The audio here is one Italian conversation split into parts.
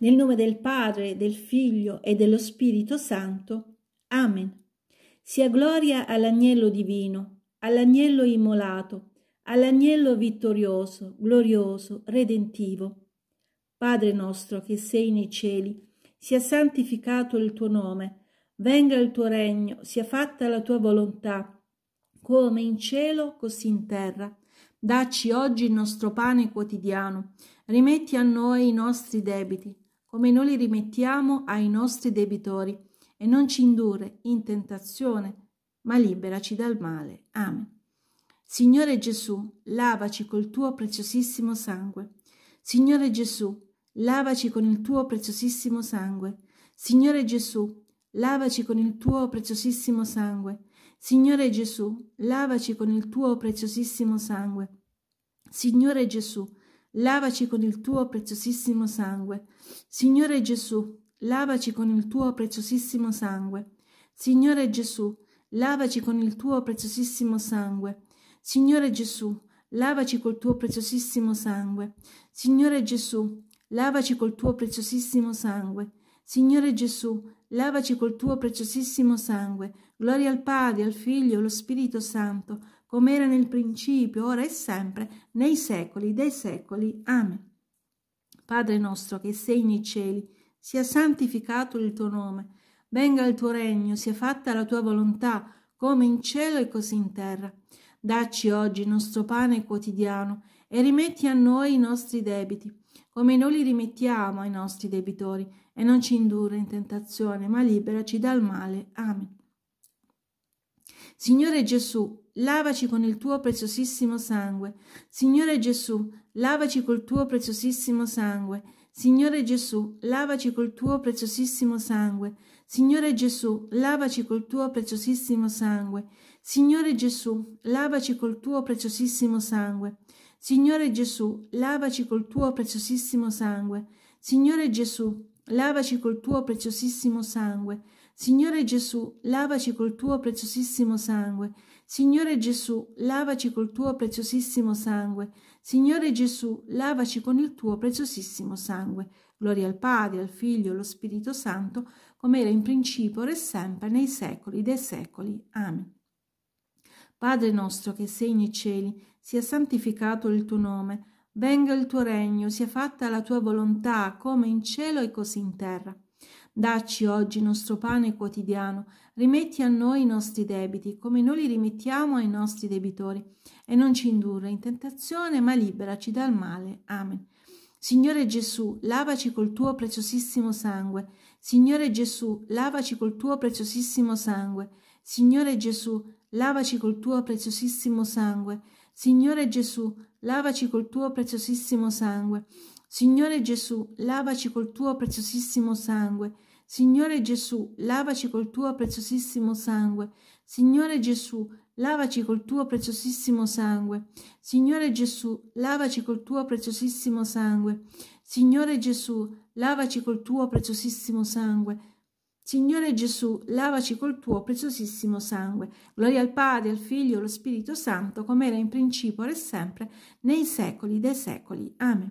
Nel nome del Padre, del Figlio e dello Spirito Santo. Amen. Sia gloria all'agnello divino, all'agnello immolato, all'agnello vittorioso, glorioso, redentivo. Padre nostro che sei nei cieli, sia santificato il tuo nome, venga il tuo regno, sia fatta la tua volontà, come in cielo, così in terra. Dacci oggi il nostro pane quotidiano, rimetti a noi i nostri debiti come noi li rimettiamo ai nostri debitori, e non ci indurre in tentazione, ma liberaci dal male. Amen. Signore Gesù, lavaci col tuo preziosissimo sangue. Signore Gesù, lavaci con il tuo preziosissimo sangue. Signore Gesù, lavaci con il tuo preziosissimo sangue. Signore Gesù, lavaci con il tuo preziosissimo sangue. Signore Gesù, lavaci con il tuo preziosissimo sangue. Signore Gesù, lavaci con il tuo preziosissimo sangue. Signore Gesù, lavaci con il tuo preziosissimo sangue. Signore Gesù, lavaci col tuo preziosissimo sangue. Signore Gesù, lavaci col tuo preziosissimo sangue. Signore Gesù, lavaci col tuo preziosissimo sangue. Gloria al Padre, al Figlio, allo Spirito Santo come era nel principio, ora e sempre, nei secoli dei secoli. Amen. Padre nostro che sei nei cieli, sia santificato il tuo nome, venga il tuo regno, sia fatta la tua volontà, come in cielo e così in terra. Dacci oggi il nostro pane quotidiano e rimetti a noi i nostri debiti, come noi li rimettiamo ai nostri debitori, e non ci indurre in tentazione, ma liberaci dal male. Amen. Signore Gesù, lavaci con il tuo preziosissimo sangue. Signore Gesù, lavaci col tuo preziosissimo sangue. Signore Gesù, lavaci col tuo preziosissimo sangue. Signore Gesù, lavaci col tuo preziosissimo sangue. Signore Gesù, lavaci col tuo preziosissimo sangue. Signore Gesù, lavaci col tuo preziosissimo sangue. Signore Gesù, lavaci col tuo preziosissimo sangue. Signore Gesù, lavaci col tuo preziosissimo sangue. Signore Gesù, lavaci col tuo preziosissimo sangue. Signore Gesù, lavaci con il tuo preziosissimo sangue. Gloria al Padre, al Figlio, e allo Spirito Santo, come era in principio, ora e sempre, nei secoli dei secoli. Amen. Padre nostro che sei nei cieli, sia santificato il tuo nome, venga il tuo regno, sia fatta la tua volontà, come in cielo e così in terra. Dacci oggi il nostro pane quotidiano, rimetti a noi i nostri debiti, come noi li rimettiamo ai nostri debitori, e non ci indurre in tentazione, ma liberaci dal male. Amen. Signore Gesù, lavaci col tuo preziosissimo sangue. Signore Gesù, lavaci col tuo preziosissimo sangue. Signore Gesù, lavaci col tuo preziosissimo sangue. Signore Gesù, lavaci col tuo preziosissimo sangue. Signore Gesù, lavaci col tuo preziosissimo sangue. Signore Gesù, lavaci col tuo preziosissimo sangue. Signore Gesù, lavaci col tuo preziosissimo sangue. Signore Gesù, lavaci col tuo preziosissimo sangue. Signore Gesù, lavaci col tuo preziosissimo sangue. Signore Gesù, lavaci col tuo preziosissimo sangue. Gloria al Padre, al Figlio e allo Spirito Santo, come era in principio, ora e sempre, nei secoli dei secoli. Amen.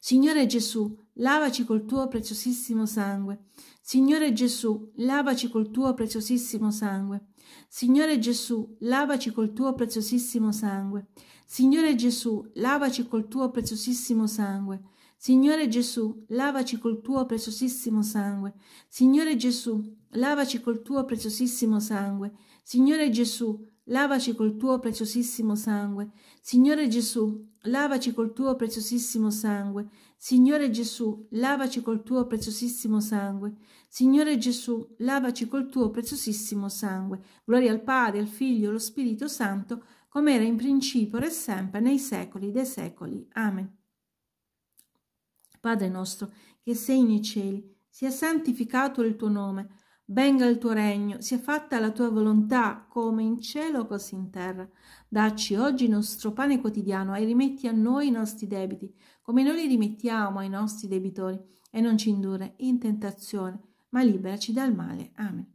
Signore Gesù, lavaci col tuo preziosissimo sangue. Signore Gesù, lavaci col tuo preziosissimo sangue. Signore Gesù, lavaci col tuo preziosissimo sangue. Signore Gesù, lavaci col tuo preziosissimo sangue. Signore Gesù, lavaci col tuo preziosissimo sangue. Signore Gesù, lavaci col tuo preziosissimo sangue. Signore Gesù, lavaci col tuo preziosissimo sangue. Signore Gesù, lavaci col tuo preziosissimo sangue. Signore Gesù, lavaci col tuo preziosissimo sangue. Signore Gesù, lavaci col tuo preziosissimo sangue. Gloria al Padre, al Figlio, allo Spirito Santo, come era in principio, e sempre, nei secoli dei secoli. Amen. Padre nostro, che sei nei cieli, sia santificato il tuo nome Venga il tuo regno, sia fatta la tua volontà, come in cielo così in terra. Dacci oggi il nostro pane quotidiano e rimetti a noi i nostri debiti, come noi li rimettiamo ai nostri debitori, e non ci indurre in tentazione, ma liberaci dal male. Amen.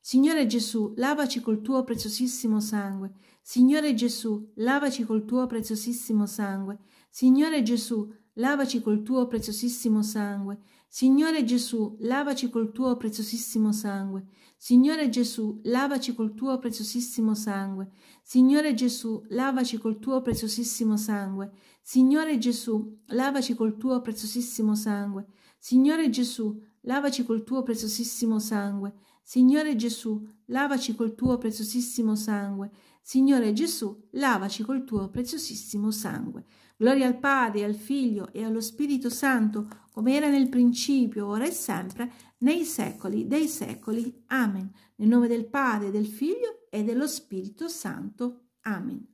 Signore Gesù, lavaci col tuo preziosissimo sangue. Signore Gesù, lavaci col tuo preziosissimo sangue. Signore Gesù, lavaci lavaci col tuo preziosissimo sangue. Signore Gesù, lavaci col tuo preziosissimo sangue. Signore Gesù, lavaci col tuo preziosissimo sangue. Signore Gesù, lavaci col tuo preziosissimo sangue. Signore Gesù, lavaci col tuo preziosissimo sangue. Signore Gesù, lavaci col tuo preziosissimo sangue. Signore Gesù, lavaci col tuo preziosissimo sangue. Signore Gesù, lavaci col tuo preziosissimo sangue. Gloria al Padre, al Figlio e allo Spirito Santo, come era nel principio, ora e sempre, nei secoli dei secoli. Amen. Nel nome del Padre, del Figlio e dello Spirito Santo. Amen.